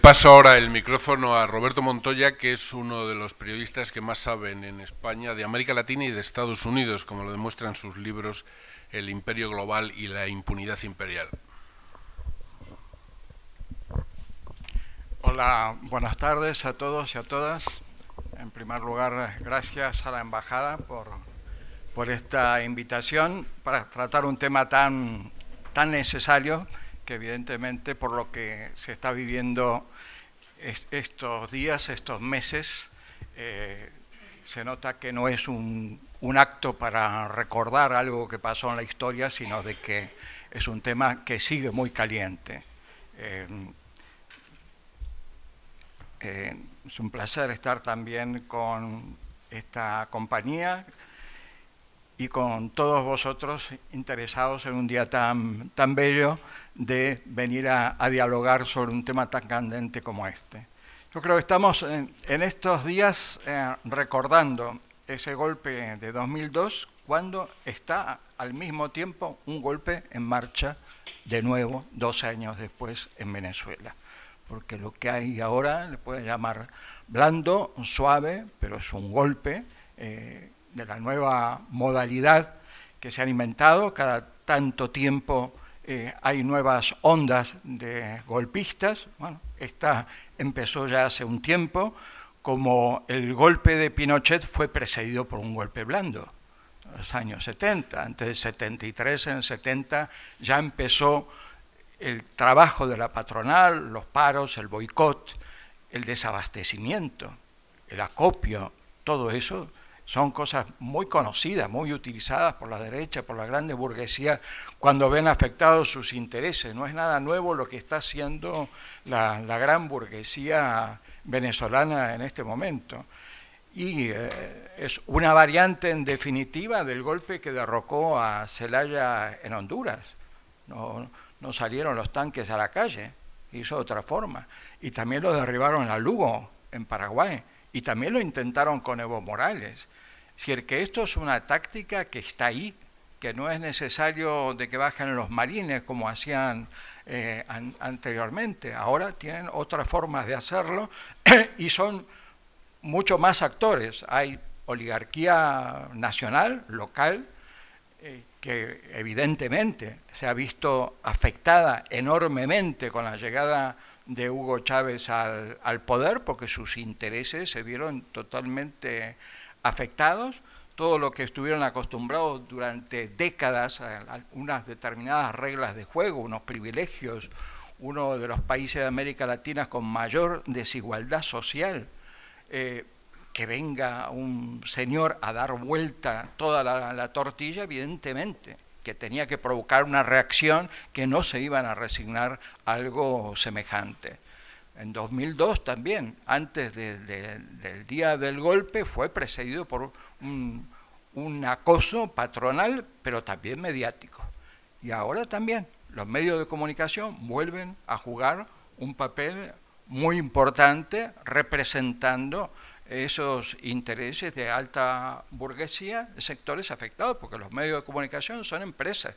paso ahora el micrófono a Roberto Montoya, que es uno de los periodistas que más saben en España, de América Latina y de Estados Unidos, como lo demuestran sus libros El Imperio Global y la Impunidad Imperial. Hola, buenas tardes a todos y a todas. En primer lugar, gracias a la Embajada por, esta invitación para tratar un tema tan, tan necesario evidentemente por lo que se está viviendo estos días, estos meses, eh, se nota que no es un, acto para recordar algo que pasó en la historia, sino de que es un tema que sigue muy caliente. Eh, eh, es un placer estar también con esta compañía y con todos vosotros interesados en un día tan, tan bello de venir a, dialogar sobre un tema tan candente como este. Yo creo que estamos en, estos días eh, recordando ese golpe de 2002 cuando está al mismo tiempo un golpe en marcha de nuevo dos años después en Venezuela. Porque lo que hay ahora le pueden llamar blando, suave, pero es un golpe eh, de la nueva modalidad que se han inventado cada tanto tiempo eh, hay nuevas ondas de golpistas. Bueno, esta empezó ya hace un tiempo, como el golpe de Pinochet fue precedido por un golpe blando, en los años 70. Antes del 73, en el 70, ya empezó el trabajo de la patronal, los paros, el boicot, el desabastecimiento, el acopio, todo eso son cosas muy conocidas, muy utilizadas por la derecha, por la grande burguesía, cuando ven afectados sus intereses. No es nada nuevo lo que está haciendo la, gran burguesía venezolana en este momento. Y eh, es una variante en definitiva del golpe que derrocó a Celaya en Honduras. No, salieron los tanques a la calle, hizo otra forma. Y también lo derribaron a Lugo, en Paraguay. Y también lo intentaron con Evo Morales decir, que esto es una táctica que está ahí, que no es necesario de que bajen los marines como hacían eh, anteriormente. Ahora tienen otras formas de hacerlo y son mucho más actores. Hay oligarquía nacional, local, eh, que evidentemente se ha visto afectada enormemente con la llegada de Hugo Chávez al, al poder, porque sus intereses se vieron totalmente afectados, todo lo que estuvieron acostumbrados durante décadas a unas determinadas reglas de juego, unos privilegios, uno de los países de América Latina con mayor desigualdad social, eh, que venga un señor a dar vuelta toda la, la tortilla, evidentemente, que tenía que provocar una reacción que no se iban a resignar a algo semejante. En 2002 también, antes del día del golpe, fue precedido por un, un acoso patronal, pero también mediático. Y ahora también los medios de comunicación vuelven a jugar un papel muy importante representando esos intereses de alta burguesía, sectores afectados, porque los medios de comunicación son empresas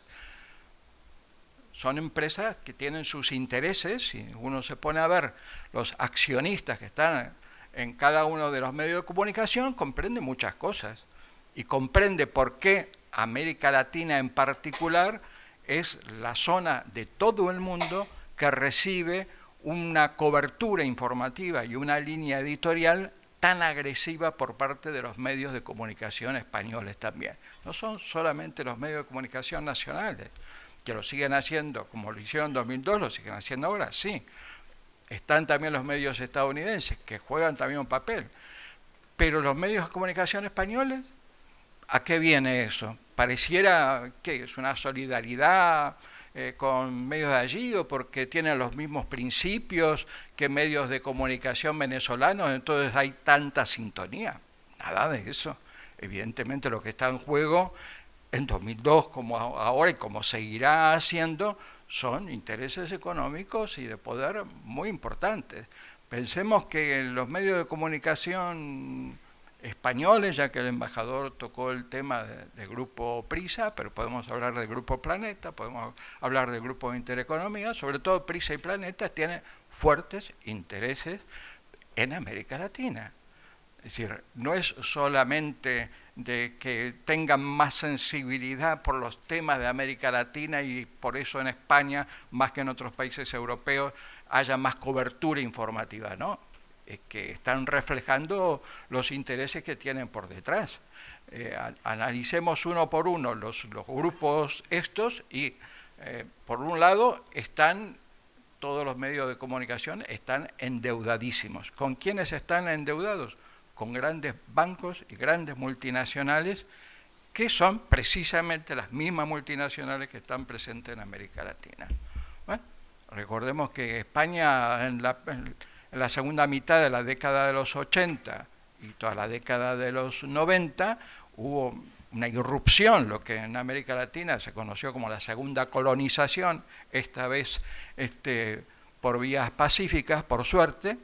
son empresas que tienen sus intereses, y uno se pone a ver los accionistas que están en cada uno de los medios de comunicación, comprende muchas cosas y comprende por qué América Latina en particular es la zona de todo el mundo que recibe una cobertura informativa y una línea editorial tan agresiva por parte de los medios de comunicación españoles también. No son solamente los medios de comunicación nacionales, que lo siguen haciendo como lo hicieron en 2002, lo siguen haciendo ahora, sí. Están también los medios estadounidenses que juegan también un papel. Pero los medios de comunicación españoles, ¿a qué viene eso? Pareciera que es una solidaridad eh, con medios de allí o porque tienen los mismos principios que medios de comunicación venezolanos, entonces hay tanta sintonía. Nada de eso. Evidentemente lo que está en juego en 2002 como ahora y como seguirá haciendo, son intereses económicos y de poder muy importantes. Pensemos que en los medios de comunicación españoles, ya que el embajador tocó el tema de, Grupo Prisa, pero podemos hablar de Grupo Planeta, podemos hablar de Grupo Intereconomía, sobre todo Prisa y Planeta tienen fuertes intereses en América Latina. Es decir, no es solamente de que tengan más sensibilidad por los temas de América Latina y por eso en España, más que en otros países europeos, haya más cobertura informativa, ¿no? Es que están reflejando los intereses que tienen por detrás. Eh, analicemos uno por uno los, los grupos estos y, eh, por un lado, están todos los medios de comunicación están endeudadísimos. ¿Con quiénes están endeudados? con grandes bancos y grandes multinacionales que son precisamente las mismas multinacionales que están presentes en América Latina. Bueno, recordemos que España en la, segunda mitad de la década de los 80 y toda la década de los 90 hubo una irrupción, lo que en América Latina se conoció como la segunda colonización, esta vez este, por vías pacíficas, por suerte,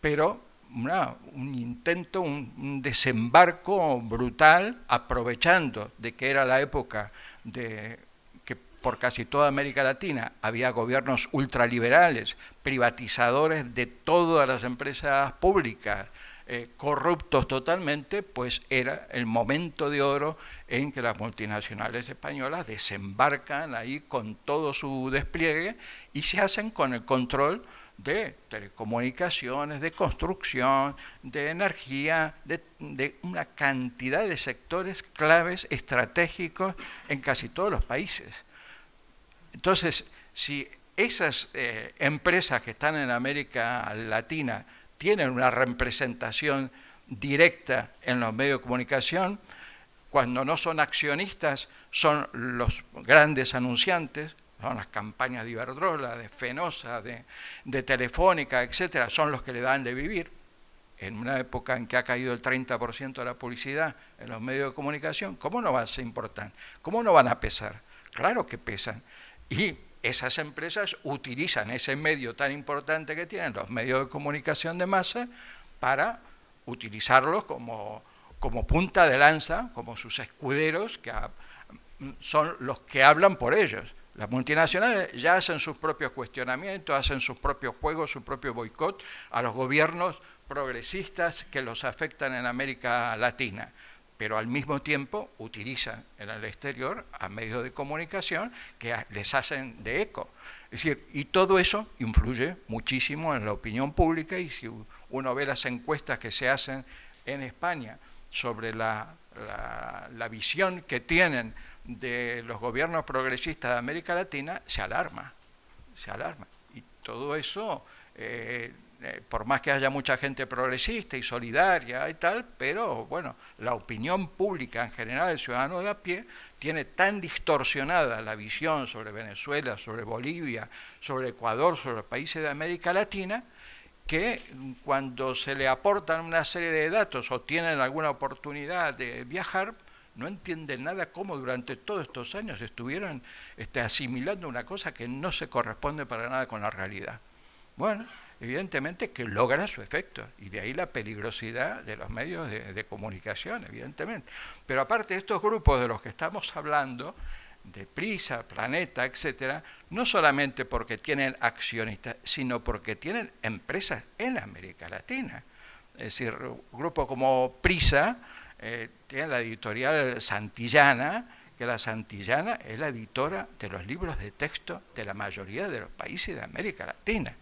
pero un intento, un, desembarco brutal, aprovechando de que era la época de que por casi toda América Latina había gobiernos ultraliberales, privatizadores de todas las empresas públicas, eh, corruptos totalmente, pues era el momento de oro en que las multinacionales españolas desembarcan ahí con todo su despliegue y se hacen con el control de telecomunicaciones, de construcción, de energía, de, una cantidad de sectores claves estratégicos en casi todos los países. Entonces, si esas eh, empresas que están en América Latina tienen una representación directa en los medios de comunicación, cuando no son accionistas, son los grandes anunciantes, son las campañas de Iberdrola, de Fenosa, de, Telefónica, etcétera, son los que le dan de vivir. En una época en que ha caído el 30% de la publicidad en los medios de comunicación, ¿cómo no va a ser importante? ¿Cómo no van a pesar? Claro que pesan. Y esas empresas utilizan ese medio tan importante que tienen, los medios de comunicación de masa, para utilizarlos como, punta de lanza, como sus escuderos, que son los que hablan por ellos. Las multinacionales ya hacen sus propios cuestionamientos, hacen sus propios juegos, su propio boicot a los gobiernos progresistas que los afectan en América Latina, pero al mismo tiempo utilizan en el exterior a medios de comunicación que les hacen de eco. Es decir, y todo eso influye muchísimo en la opinión pública y si uno ve las encuestas que se hacen en España sobre la, la visión que tienen de los gobiernos progresistas de América Latina se alarma, se alarma. Y todo eso, eh, eh, por más que haya mucha gente progresista y solidaria y tal, pero bueno, la opinión pública en general del ciudadano de a pie tiene tan distorsionada la visión sobre Venezuela, sobre Bolivia, sobre Ecuador, sobre los países de América Latina, que cuando se le aportan una serie de datos o tienen alguna oportunidad de viajar, no entienden nada cómo durante todos estos años estuvieron este, asimilando una cosa que no se corresponde para nada con la realidad. Bueno, evidentemente que logra su efecto, y de ahí la peligrosidad de los medios de, comunicación, evidentemente. Pero aparte, estos grupos de los que estamos hablando, de Prisa, Planeta, etcétera, no solamente porque tienen accionistas, sino porque tienen empresas en América Latina. Es decir, grupo como Prisa, eh, tiene la editorial Santillana, que la Santillana es la editora de los libros de texto de la mayoría de los países de América Latina.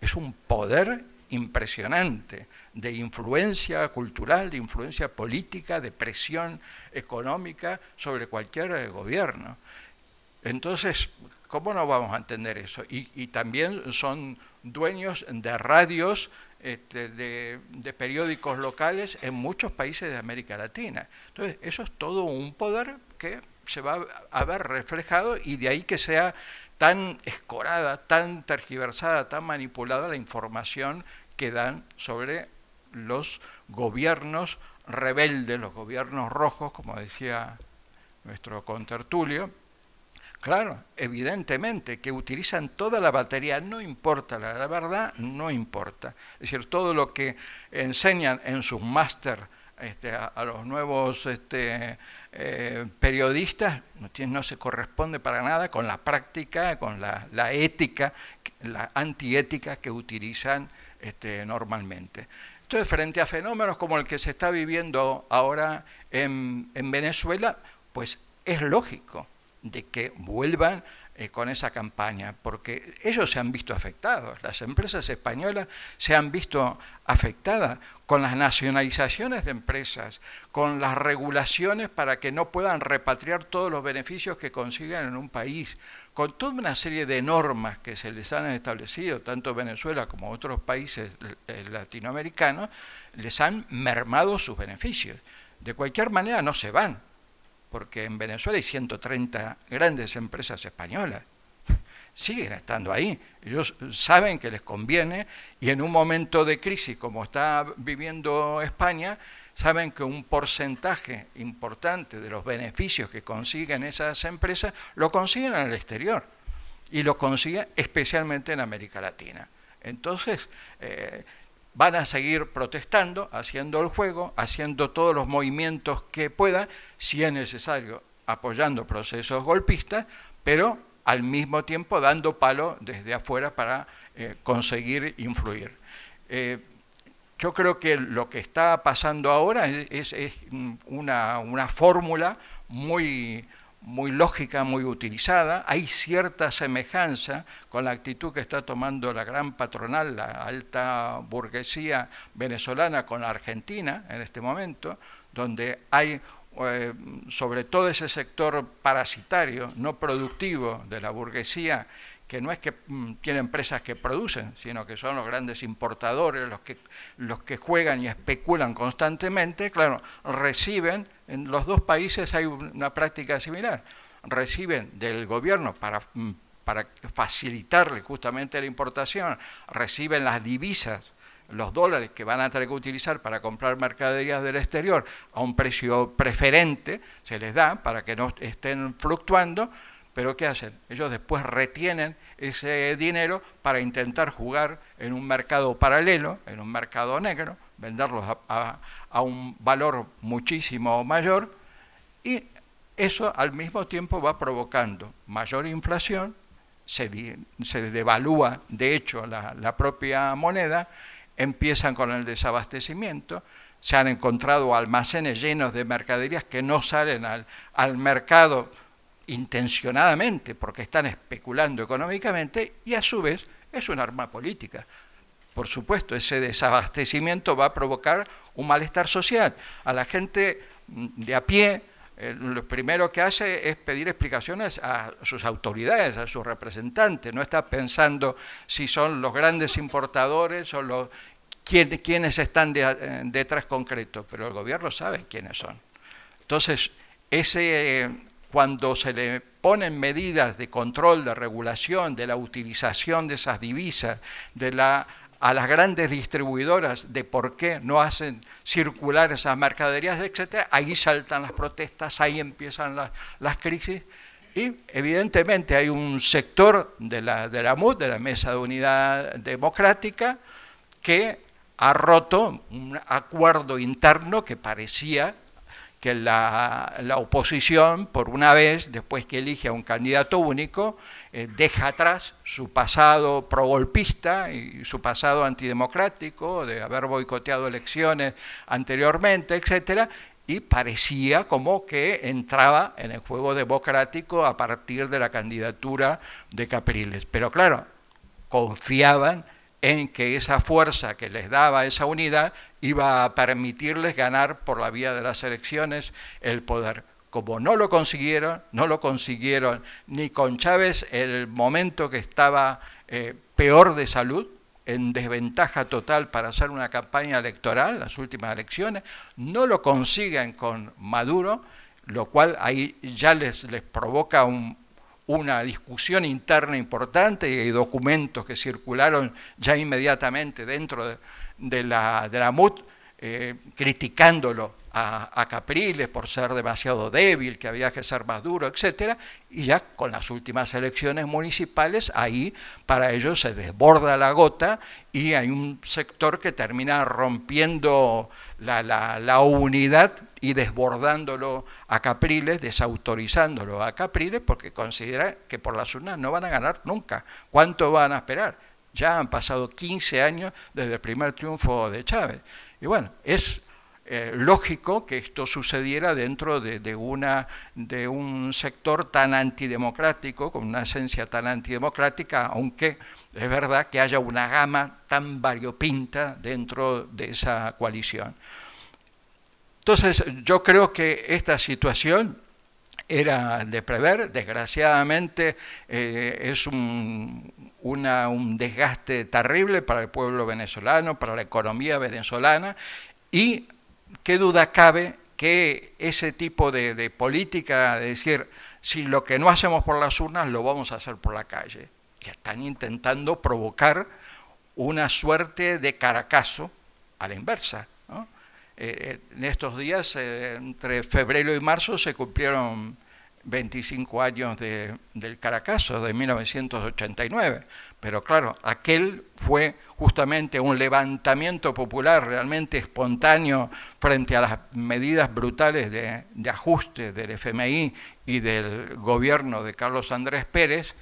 Es un poder impresionante de influencia cultural, de influencia política, de presión económica sobre cualquier eh, gobierno. Entonces, ¿cómo no vamos a entender eso? y también son dueños de radios este, de, de, periódicos locales en muchos países de América Latina. Entonces, eso es todo un poder que se va a ver reflejado y de ahí que sea tan escorada, tan tergiversada, tan manipulada la información que dan sobre los gobiernos rebeldes, los gobiernos rojos, como decía nuestro contertulio, Claro, evidentemente, que utilizan toda la batería, no importa, la, verdad no importa. Es decir, todo lo que enseñan en sus máster este, a, los nuevos este, eh, periodistas no, se corresponde para nada con la práctica, con la, ética, la antiética que utilizan este, normalmente. Entonces, frente a fenómenos como el que se está viviendo ahora en Venezuela, pues es lógico de que vuelvan eh, con esa campaña, porque ellos se han visto afectados, las empresas españolas se han visto afectadas con las nacionalizaciones de empresas, con las regulaciones para que no puedan repatriar todos los beneficios que consigan en un país, con toda una serie de normas que se les han establecido, tanto Venezuela como otros países eh, latinoamericanos, les han mermado sus beneficios. De cualquier manera no se van, porque en Venezuela hay 130 grandes empresas españolas. Siguen estando ahí, ellos saben que les conviene y en un momento de crisis como está viviendo España, saben que un porcentaje importante de los beneficios que consiguen esas empresas lo consiguen en el exterior y lo consiguen especialmente en América Latina. Entonces, eh, van a seguir protestando, haciendo el juego, haciendo todos los movimientos que puedan, si es necesario, apoyando procesos golpistas, pero al mismo tiempo dando palo desde afuera para eh, conseguir influir. Eh, yo creo que lo que está pasando ahora es, una, una fórmula muy muy lógica, muy utilizada. Hay cierta semejanza con la actitud que está tomando la gran patronal, la alta burguesía venezolana con la Argentina en este momento, donde hay eh, sobre todo ese sector parasitario, no productivo de la burguesía que no es que tienen mm, tiene empresas que producen, sino que son los grandes importadores, los que, los que juegan y especulan constantemente, claro, reciben, en los dos países hay una práctica similar, reciben del gobierno para, mm, para facilitarle justamente la importación, reciben las divisas los dólares que van a tener que utilizar para comprar mercaderías del exterior a un precio preferente, se les da para que no estén fluctuando, pero ¿qué hacen? Ellos después retienen ese dinero para intentar jugar en un mercado paralelo, en un mercado negro, venderlos a, un valor muchísimo mayor y eso al mismo tiempo va provocando mayor inflación, se, devalúa de hecho la, propia moneda, empiezan con el desabastecimiento, se han encontrado almacenes llenos de mercaderías que no salen al, al mercado intencionadamente porque están especulando económicamente y a su vez es un arma política. Por supuesto, ese desabastecimiento va a provocar un malestar social. A la gente mm, de a pie, eh, lo primero que hace es pedir explicaciones a sus autoridades, a sus representantes. No está pensando si son los grandes importadores o los, quiénes están eh, detrás concreto, pero el gobierno sabe quiénes son. Entonces, ese cuando se le ponen medidas de control, de regulación, de la utilización de esas divisas, de la, a las grandes distribuidoras de por qué no hacen circular esas mercaderías, etc., ahí saltan las protestas, ahí empiezan las, las crisis. Y evidentemente hay un sector de la, de la MUD, de la Mesa de Unidad Democrática, que ha roto un acuerdo interno que parecía que la, oposición, por una vez, después que elige a un candidato único, eh, deja atrás su pasado pro-golpista y su pasado antidemocrático, de haber boicoteado elecciones anteriormente, etcétera, y parecía como que entraba en el juego democrático a partir de la candidatura de Capriles. Pero claro, confiaban en que esa fuerza que les daba esa unidad iba a permitirles ganar por la vía de las elecciones el poder. Como no lo consiguieron, no lo consiguieron ni con Chávez el momento que estaba eh, peor de salud, en desventaja total para hacer una campaña electoral, las últimas elecciones, no lo consiguen con Maduro, lo cual ahí ya les, les provoca un, una discusión interna importante y documentos que circularon ya inmediatamente dentro de, la, de la MUT eh, criticándolo a, Capriles por ser demasiado débil, que había que ser más duro, etc. Y ya con las últimas elecciones municipales, ahí para ellos se desborda la gota y hay un sector que termina rompiendo la, la unidad y desbordándolo a Capriles, desautorizándolo a Capriles, porque considera que por las urnas no van a ganar nunca. ¿Cuánto van a esperar? Ya han pasado 15 años desde el primer triunfo de Chávez. Y bueno, es eh, lógico que esto sucediera dentro una, de un sector tan antidemocrático, con una esencia tan antidemocrática, aunque es verdad que haya una gama tan variopinta dentro de esa coalición. Entonces, yo creo que esta situación era de prever, desgraciadamente eh, es un, un desgaste terrible para el pueblo venezolano, para la economía venezolana y qué duda cabe que ese tipo de, de, política, de decir, si lo que no hacemos por las urnas lo vamos a hacer por la calle, que están intentando provocar una suerte de caracazo a la inversa. Eh, eh, en estos días, eh, entre febrero y marzo, se cumplieron 25 años del Caracaso de 1989. Pero claro, aquel fue justamente un levantamiento popular realmente espontáneo frente a las medidas brutales de, ajuste del FMI y del gobierno de Carlos Andrés Pérez,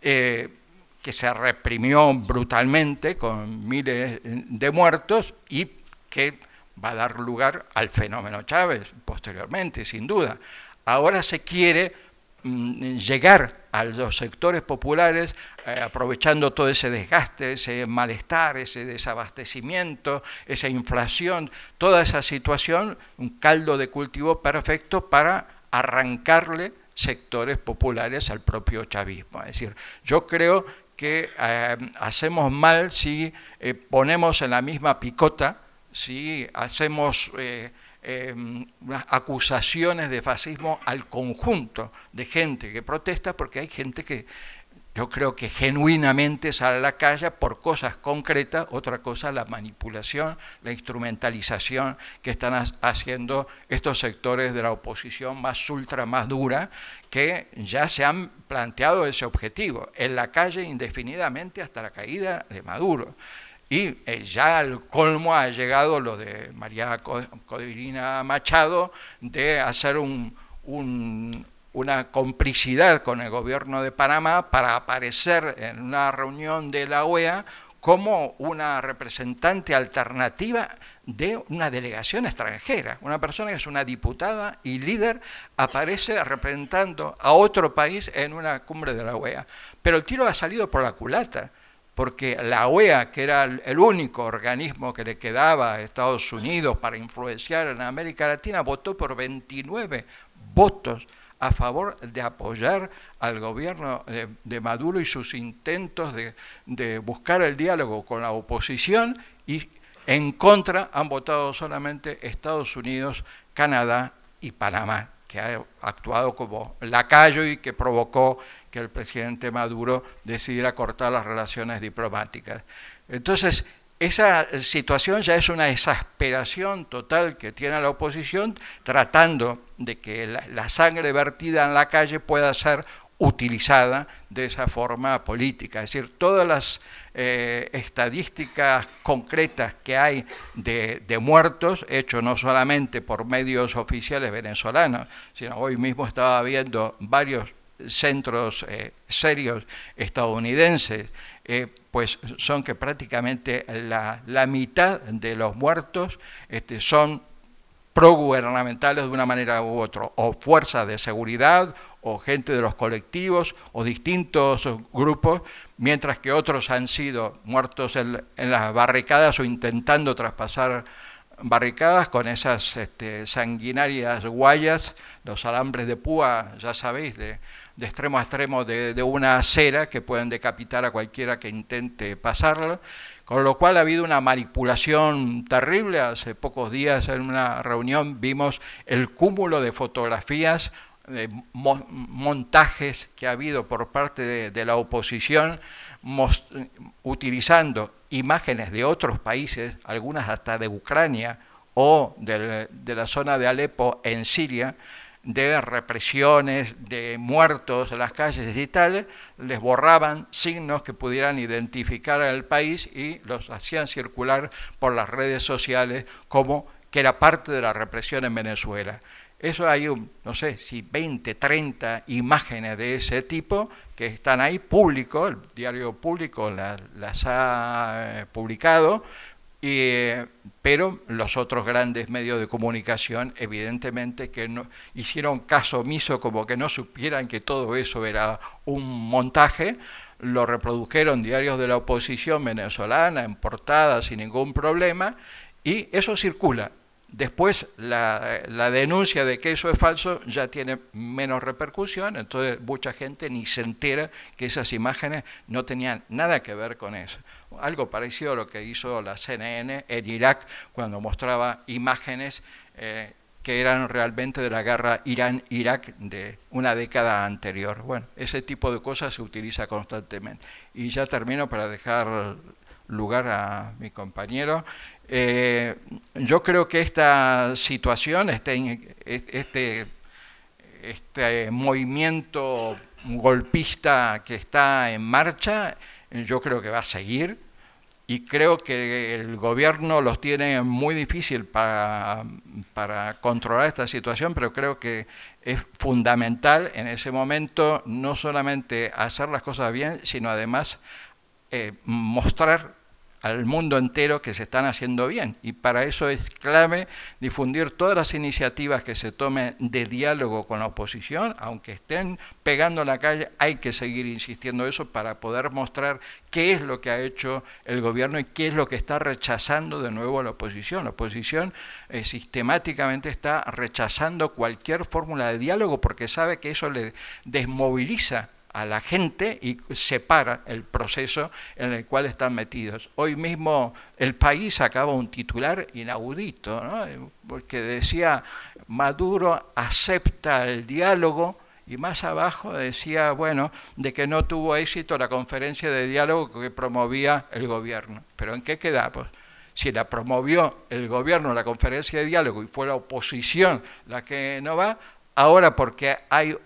que se reprimió brutalmente con miles de muertos y que va a dar lugar al fenómeno Chávez posteriormente, sin duda. Ahora se quiere mm, llegar a los sectores populares eh, aprovechando todo ese desgaste, ese malestar, ese desabastecimiento, esa inflación, toda esa situación, un caldo de cultivo perfecto para arrancarle sectores populares al propio chavismo. Es decir, yo creo que eh, hacemos mal si eh, ponemos en la misma picota si hacemos eh, em, unas acusaciones de fascismo al conjunto de gente que protesta, porque hay gente que yo creo que genuinamente sale a la calle por cosas concretas, otra cosa la manipulación, la instrumentalización que están haciendo estos sectores de la oposición más ultra, más dura, que ya se han planteado ese objetivo, en la calle indefinidamente hasta la caída de Maduro. Y eh, ya al colmo ha llegado lo de María Codirina Machado de hacer una complicidad con el gobierno de Panamá para aparecer en una reunión de la OEA como una representante alternativa de una delegación extranjera. Una persona que es una diputada y líder aparece representando a otro país en una cumbre de la OEA. Pero el tiro ha salido por la culata porque la OEA, que era el único organismo que le quedaba a Estados Unidos para influenciar en América Latina, votó por 29 votos a favor de apoyar al gobierno de, Maduro y sus intentos de, buscar el diálogo con la oposición y en contra han votado solamente Estados Unidos, Canadá y Panamá que ha actuado como lacayo y que provocó que el presidente Maduro decidiera cortar las relaciones diplomáticas. Entonces, esa situación ya es una exasperación total que tiene la oposición tratando de que la, la, sangre vertida en la calle pueda ser utilizada de esa forma política. Es decir, todas las eh, estadísticas concretas que hay de, muertos, hechos no solamente por medios oficiales venezolanos, sino hoy mismo estaba viendo varios centros eh, serios estadounidenses, eh, pues son que prácticamente la, mitad de los muertos este, son progubernamentales de una manera u otra, o fuerzas de seguridad o gente de los colectivos o distintos grupos, mientras que otros han sido muertos en, las barricadas o intentando traspasar barricadas con esas este, sanguinarias guayas, los alambres de púa, ya sabéis, de, extremo a extremo de, de, una acera que pueden decapitar a cualquiera que intente pasarlo, con lo cual ha habido una manipulación terrible. Hace pocos días en una reunión vimos el cúmulo de fotografías montajes que ha habido por parte de, la oposición utilizando imágenes de otros países, algunas hasta de Ucrania o de, de la zona de Alepo en Siria, de represiones, de muertos en las calles y tal, les borraban signos que pudieran identificar al país y los hacían circular por las redes sociales como que era parte de la represión en Venezuela. Eso hay, un, no sé, si 20, 30 imágenes de ese tipo que están ahí, público, el diario público las ha eh, publicado, pero los otros grandes medios de comunicación, evidentemente, que no, hicieron caso omiso, como que no supieran que todo eso era un montaje, lo reprodujeron diarios de la oposición venezolana en portada sin ningún problema, y eso circula. Después la, denuncia de que eso es falso ya tiene menos repercusión, entonces mucha gente ni se entera que esas imágenes no tenían nada que ver con eso. Algo parecido a lo que hizo la CNN en Irak cuando mostraba imágenes eh, que eran realmente de la guerra Irán-Irak de una década anterior. Bueno, ese tipo de cosas se utiliza constantemente. Y ya termino para dejar lugar a mi compañero. Eh, yo creo que esta situación, este, este, este, movimiento golpista que está en marcha, yo creo que va a seguir y creo que el gobierno los tiene muy difícil para, controlar esta situación, pero creo que es fundamental en ese momento no solamente hacer las cosas bien, sino además eh, mostrar al mundo entero que se están haciendo bien. Y para eso es clave difundir todas las iniciativas que se tomen de diálogo con la oposición, aunque estén pegando la calle, hay que seguir insistiendo eso para poder mostrar qué es lo que ha hecho el gobierno y qué es lo que está rechazando de nuevo a la oposición. La oposición eh, sistemáticamente está rechazando cualquier fórmula de diálogo porque sabe que eso le desmoviliza a la gente y separa el proceso en el cual están metidos. Hoy mismo el país acaba un titular inaudito, porque decía, Maduro acepta el diálogo y más abajo decía, bueno, de que no tuvo éxito la conferencia de diálogo que promovía el gobierno. Pero ¿en qué quedamos? Si la promovió el gobierno la conferencia de diálogo y fue la oposición la que no va, ahora porque hay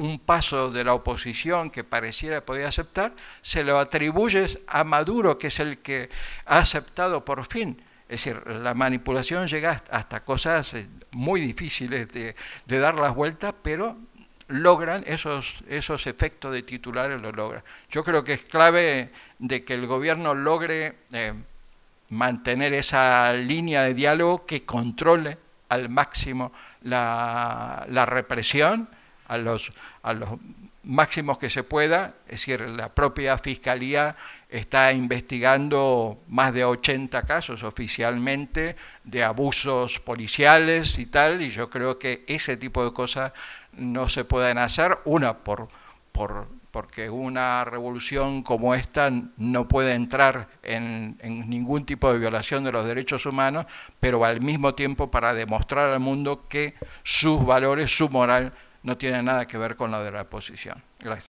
un paso de la oposición que pareciera podía aceptar, se lo atribuye a Maduro, que es el que ha aceptado por fin. Es decir, la manipulación llega hasta cosas eh, muy difíciles de, dar las vueltas, pero logran esos, esos efectos de titulares, lo logran. Yo creo que es clave de que el gobierno logre eh, mantener esa línea de diálogo que controle al máximo la, la represión a los, a los máximos que se pueda, es decir, la propia Fiscalía está investigando más de 80 casos oficialmente de abusos policiales y tal, y yo creo que ese tipo de cosas no se pueden hacer, una por, porque una revolución como esta no puede entrar en, en, ningún tipo de violación de los derechos humanos, pero al mismo tiempo para demostrar al mundo que sus valores, su moral no tiene nada que ver con la de la oposición. Gracias.